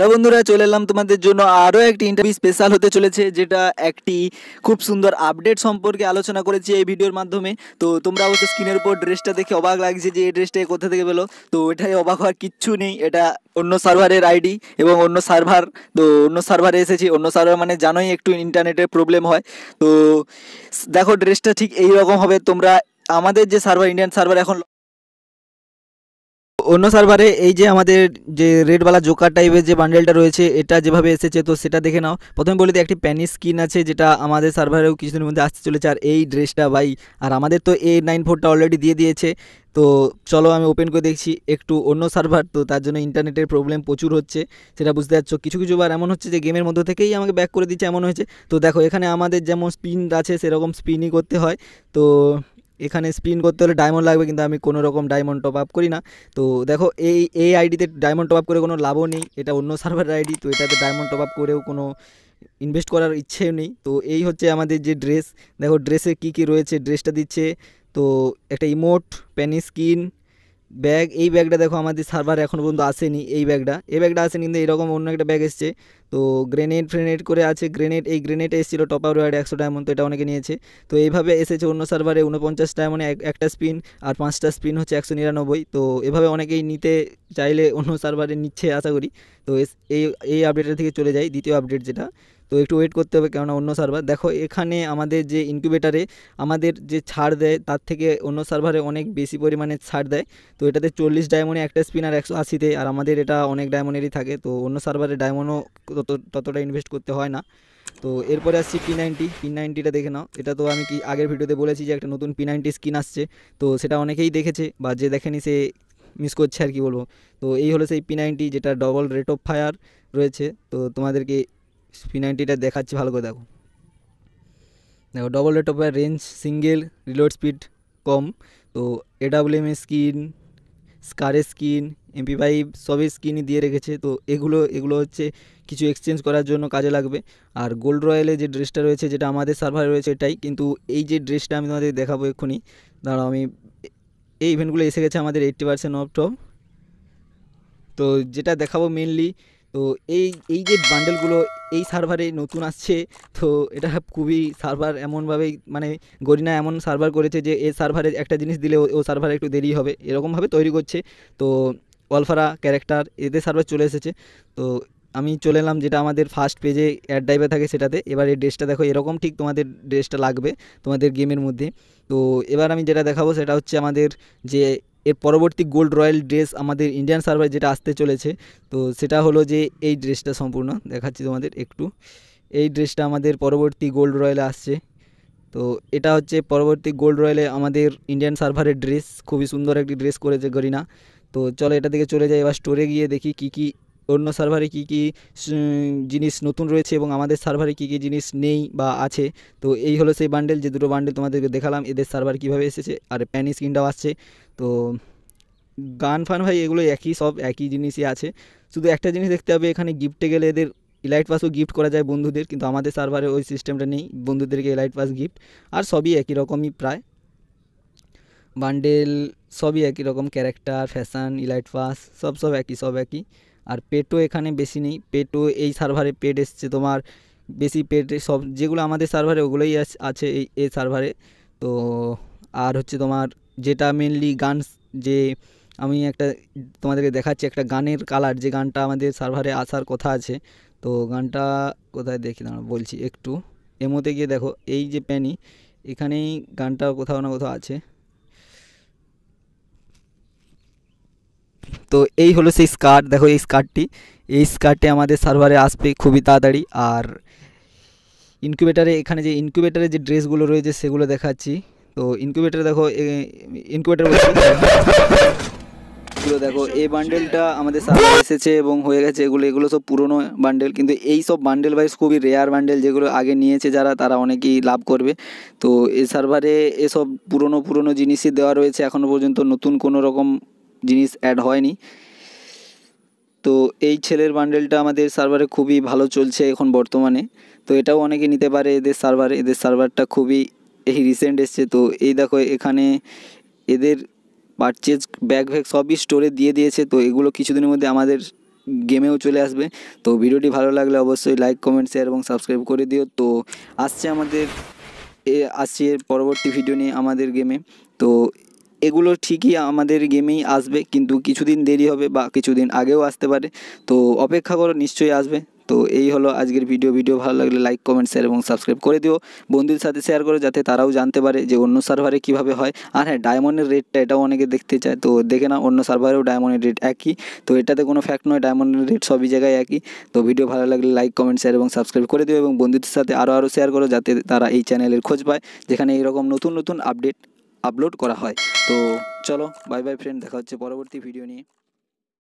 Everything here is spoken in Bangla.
হ্যালো বন্ধুরা চলে এলাম তোমাদের জন্য আরও একটি ইন্টারভিউ স্পেশাল হতে চলেছে যেটা একটি খুব সুন্দর আপডেট সম্পর্কে আলোচনা করেছি এই ভিডিওর মাধ্যমে তো তোমরা অবশ্য স্ক্রিনের উপর ড্রেসটা দেখে অবাক লাগছে যে এই ড্রেসটা কোথা থেকে পেলো তো এটাই অবাক হওয়ার কিচ্ছু নেই এটা অন্য সার্ভারের আইডি এবং অন্য সার্ভার তো অন্য সার্ভারে এসেছি অন্য সার্ভার মানে জানোই একটু ইন্টারনেটে প্রবলেম হয় তো দেখো ড্রেসটা ঠিক এই রকম হবে তোমরা আমাদের যে সার্ভার ইন্ডিয়ান সার্ভার এখন অন্য সার্ভারে এই যে আমাদের যে রেডওয়ালা জোকার টাইপের যে বান্ডেলটা রয়েছে এটা যেভাবে এসেছে তো সেটা দেখে নাও প্রথমে বলি একটি প্যানি স্কিন আছে যেটা আমাদের সার্ভারেও কিছুদিনের মধ্যে আসতে চলেছে আর এই ড্রেসটা ভাই আর আমাদের তো এ নাইন ফোরটা অলরেডি দিয়ে দিয়েছে তো চলো আমি ওপেন করে দেখছি একটু অন্য সার্ভার তো তার জন্য ইন্টারনেটের প্রবলেম প্রচুর হচ্ছে সেটা বুঝতে পারছো কিছু কিছু বার এমন হচ্ছে যে গেমের মধ্যে থেকেই আমাকে ব্যাক করে দিচ্ছে এমন হয়েছে তো দেখো এখানে আমাদের যেমন স্পিন আছে সেরকম স্পিনই করতে হয় তো এখানে স্পিন করতে হলে ডায়মন্ড লাগবে কিন্তু আমি কোনো রকম ডায়মন্ড টপ আপ করি না তো দেখো এই এই আইডিতে ডায়মন্ড টপ আপ করে কোনো লাভও নেই এটা অন্য সার্ভারের আইডি তো এটাতে ডায়মন্ড টপ আপ করেও কোনো ইনভেস্ট করার ইচ্ছেও নেই তো এই হচ্ছে আমাদের যে ড্রেস দেখো ড্রেসে কি কি রয়েছে ড্রেসটা দিচ্ছে তো একটা ইমোট প্যানি স্কিন ব্যাগ এই ব্যাগটা দেখো আমাদের সার্ভার এখনও পর্যন্ত আসেনি এই ব্যাগটা এই ব্যাগটা আসেনি কিন্তু এরকম অন্য একটা ব্যাগ এসছে তো গ্রেনেড ফ্রেনেড করে আছে গ্রেনেড এই গ্রেনেড এসেছিলো টপ আপ রয়েড একশো ডায়মন্ড তো এটা অনেকে নিয়েছে তো এইভাবে এসেছে অন্য সার্ভারে উনপঞ্চাশ ডায়মন্ডে একটা স্পিন আর পাঁচটা স্পিন হচ্ছে একশো নিরানব্বই তো এভাবে অনেকেই নিতে চাইলে অন্য সার্ভারে নিচ্ছে আশা করি তো এই এই আপডেটের থেকে চলে যায় দ্বিতীয় আপডেট যেটা তো একটু ওয়েট করতে হবে কেননা অন্য সার্ভার দেখো এখানে আমাদের যে ইনকিউবেটারে আমাদের যে ছাড় দেয় তার থেকে অন্য সার্ভারে অনেক বেশি পরিমাণে ছাড় দেয় তো এটাতে চল্লিশ ডায়মন্ডে একটা স্পিন আর একশো আশিতে আর আমাদের এটা অনেক ডায়মন্ডেরই থাকে তো অন্য সার্ভারে ডায়মন্ডও তত ততটা ইনভেস্ট করতে হয় না তো এরপরে আসছি পি নাইনটি পি নাইনটিটা দেখে নাও এটা তো আমি কি আগের ভিডিওতে বলেছি যে একটা নতুন পি নাইনটি স্কিন আসছে তো সেটা অনেকেই দেখেছে বা যে দেখেনি সে মিস করছে আর কি বলবো তো এই হলো সেই পি নাইনটি যেটা ডবল রেট অফ ফায়ার রয়েছে তো তোমাদেরকে পি নাইনটিটা দেখাচ্ছি ভালো করে দেখো দেখো double rate of fire range single reload speed কম তো এডাব্লিউএম স্কিন স্কারের স্কিন এমপি ফাইভ সবই স্কিনই দিয়ে রেখেছে তো এগুলো এগুলো হচ্ছে কিছু এক্সচেঞ্জ করার জন্য কাজে লাগবে আর গোল্ড রয়্যালে যে ড্রেসটা রয়েছে যেটা আমাদের সার্ভারে রয়েছে এটাই কিন্তু এই যে ড্রেসটা আমি তোমাদের দেখাবো এক্ষুনি দাঁড়াও আমি এই ইভেন্টগুলো এসে গেছে আমাদের এইট্টি পার্সেন্ট অফ টপ তো যেটা দেখাবো মেনলি তো এই এই যে বান্ডেলগুলো এই সার্ভারে নতুন আসছে তো এটা খুবই সার্ভার এমনভাবেই মানে গরিনা এমন সার্ভার করেছে যে এই সার্ভারে একটা জিনিস দিলে ও সার্ভারে একটু দেরি হবে এরকমভাবে তৈরি করছে তো অলফারা ক্যারেক্টার এদের সার্ভার চলে এসেছে তো আমি চলে এলাম যেটা আমাদের ফার্স্ট পেজে অ্যাড ড্রাইভে থাকে সেটাতে এবার এই ড্রেসটা দেখো এরকম ঠিক তোমাদের ড্রেসটা লাগবে তোমাদের গেমের মধ্যে তো এবার আমি যেটা দেখাবো সেটা হচ্ছে আমাদের যে এর পরবর্তী গোল্ড রয়্যাল ড্রেস আমাদের ইন্ডিয়ান সার্ভার যেটা আসতে চলেছে তো সেটা হলো যে এই ড্রেসটা সম্পূর্ণ দেখাচ্ছি তোমাদের একটু এই ড্রেসটা আমাদের পরবর্তী গোল্ড রয়্যালে আসছে তো এটা হচ্ছে পরবর্তী গোল্ড রয়্যালে আমাদের ইন্ডিয়ান সার্ভারের ড্রেস খুবই সুন্দর একটি ড্রেস করেছে গরিনা তো চলো এটা থেকে চলে যাই এবার স্টোরে গিয়ে দেখি কি কি অন্য সার্ভারে কি কি জিনিস নতুন রয়েছে এবং আমাদের সার্ভারে কি কি জিনিস নেই বা আছে তো এই হলো সেই বান্ডেল যে দুটো বান্ডেল তোমাদেরকে দেখালাম এদের সার্ভার কিভাবে এসেছে আর প্যানি স্ক্রিনটাও আসছে তো গান ফান ভাই এগুলো একই সব একই জিনিসই আছে শুধু একটা জিনিস দেখতে হবে এখানে গিফটে গেলে এদের ইলাইট পাসও গিফট করা যায় বন্ধুদের কিন্তু আমাদের সার্ভারে ওই সিস্টেমটা নেই বন্ধুদেরকে ইলাইট পাস গিফট আর সবই একই রকমই প্রায় বান্ডেল সবই একই রকম ক্যারেক্টার ফ্যাশান ইলাইট পাস সব সব একই সব একই আর পেটও এখানে বেশি নেই পেটও এই সার্ভারে পেট এসছে তোমার বেশি পেট সব যেগুলো আমাদের সার্ভারে ওগুলোই আছে এই এই সার্ভারে তো আর হচ্ছে তোমার যেটা মেনলি গান যে আমি একটা তোমাদেরকে দেখাচ্ছি একটা গানের কালার যে গানটা আমাদের সার্ভারে আসার কথা আছে তো গানটা কোথায় দেখি দাঁড়া বলছি একটু এমোতে গিয়ে দেখো এই যে প্যানি এখানেই গানটা কোথাও না কোথাও আছে তো এই হলো সেই স্কার্ট দেখো এই স্কার্টটি এই স্কার্টটি আমাদের সার্ভারে আসবে খুবই তাড়াতাড়ি আর ইনকিউবেটারে এখানে যে ইনকিউবেটারে যে ড্রেসগুলো রয়েছে সেগুলো দেখাচ্ছি তো ইনকিউবেটার দেখো ইনকিউবেটার এগুলো দেখো এই বান্ডেলটা আমাদের সার্ভারে এসেছে এবং হয়ে গেছে এগুলো এগুলো সব পুরনো বান্ডেল কিন্তু এই সব বান্ডেল ভাইস খুবই রেয়ার বান্ডেল যেগুলো আগে নিয়েছে যারা তারা অনেকেই লাভ করবে তো এই সার্ভারে এসব পুরনো পুরনো জিনিসই দেওয়া রয়েছে এখনও পর্যন্ত নতুন কোনো রকম জিনিস অ্যাড হয়নি তো এই ছেলের বান্ডেলটা আমাদের সার্ভারে খুবই ভালো চলছে এখন বর্তমানে তো এটাও অনেকে নিতে পারে এদের সার্ভার এদের সার্ভারটা খুবই এই রিসেন্ট এসছে তো এই দেখো এখানে এদের পারচেজ ব্যাগ ভ্যাগ সবই স্টোরে দিয়ে দিয়েছে তো এগুলো কিছুদিনের মধ্যে আমাদের গেমেও চলে আসবে তো ভিডিওটি ভালো লাগলে অবশ্যই লাইক কমেন্ট শেয়ার এবং সাবস্ক্রাইব করে দিও তো আসছে আমাদের এ আসছে পরবর্তী ভিডিও নিয়ে আমাদের গেমে তো এগুলো ঠিকই আমাদের গেমেই আসবে কিন্তু কিছুদিন দেরি হবে বা কিছুদিন আগেও আসতে পারে তো অপেক্ষা করো নিশ্চয়ই আসবে তো এই হলো আজকের ভিডিও ভিডিও ভালো লাগলে লাইক কমেন্ট শেয়ার এবং সাবস্ক্রাইব করে দিও বন্ধুদের সাথে শেয়ার করো যাতে তারাও জানতে পারে যে অন্য সার্ভারে কিভাবে হয় আর হ্যাঁ ডায়মন্ডের রেটটা এটাও অনেকে দেখতে চায় তো দেখে না অন্য সার্ভারেও ডায়মন্ডের রেট একই তো এটাতে কোনো ফ্যাক্ট নয় ডায়মন্ডের রেট সবই জায়গায় একই তো ভিডিও ভালো লাগলে লাইক কমেন্ট শেয়ার এবং সাবস্ক্রাইব করে দিও এবং বন্ধুদের সাথে আরও আরও শেয়ার করো যাতে তারা এই চ্যানেলের খোঁজ পায় যেখানে এইরকম নতুন নতুন আপডেট আপলোড করা হয় তো চলো বাই বাই ফ্রেন্ড দেখা হচ্ছে পরবর্তী ভিডিও নিয়ে